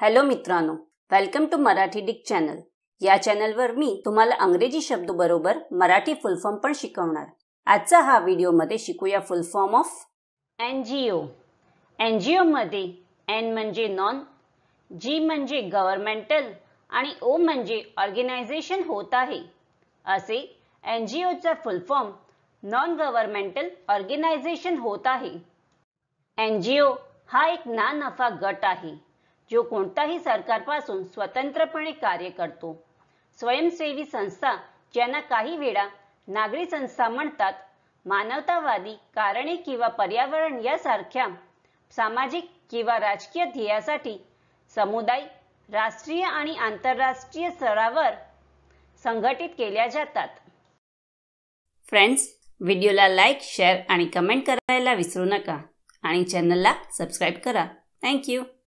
hello मित्रांनो welcome to Marathi डिक channel या चॅनलवर मी तुम्हाला अंग्रेजी शब्द बरोबर मराठी फुलफॉर्म पण शिकवणार आजचा हा व्हिडिओमध्ये शिकूया full form of N G O N G ओमध्ये एन म्हणजे नॉन जी म्हणजे गव्हर्मेंटल आणि ओ म्हणजे ऑर्गनायझेशन होत आहे असे एन जी ओचा फुलफॉर्म नॉन गव्हर्नमेंटल ऑर्गनायझेशन होत आहे एन जी ओ हा एक ना नफा गट आहे जो कोणताही सरकारपासून स्वतंत्रपणे कार्य करतो स्वयंसेवी संस्था ज्यांना काही वेळा नागरी संस्था म्हणतात मानवतावादी कारणे किंवा पर्यावरण यासारख्या सामाजिक किंवा राजकीय ध्येयासाठी समुदाय राष्ट्रीय आणि आंतरराष्ट्रीय स्तरावर संघटित केल्या जातात फ्रेंड्स व्हिडिओला लाईक शेअर आणि कमेंट करायला विसरू नका आणि चॅनलला सबस्क्राईब करा थँक्यू